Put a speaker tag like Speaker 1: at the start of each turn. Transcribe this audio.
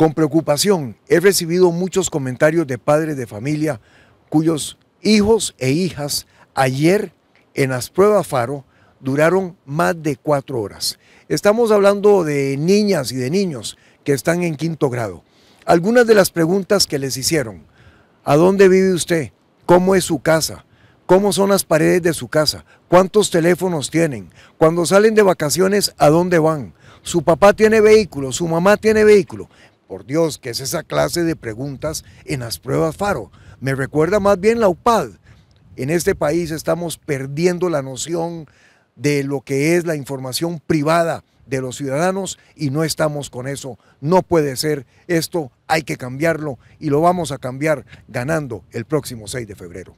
Speaker 1: Con preocupación he recibido muchos comentarios de padres de familia cuyos hijos e hijas ayer en las pruebas Faro duraron más de cuatro horas. Estamos hablando de niñas y de niños que están en quinto grado. Algunas de las preguntas que les hicieron, ¿a dónde vive usted? ¿Cómo es su casa? ¿Cómo son las paredes de su casa? ¿Cuántos teléfonos tienen? Cuando salen de vacaciones, ¿a dónde van? Su papá tiene vehículo, su mamá tiene vehículo. Por Dios, que es esa clase de preguntas en las pruebas FARO. Me recuerda más bien la UPAD. En este país estamos perdiendo la noción de lo que es la información privada de los ciudadanos y no estamos con eso. No puede ser. Esto hay que cambiarlo y lo vamos a cambiar ganando el próximo 6 de febrero.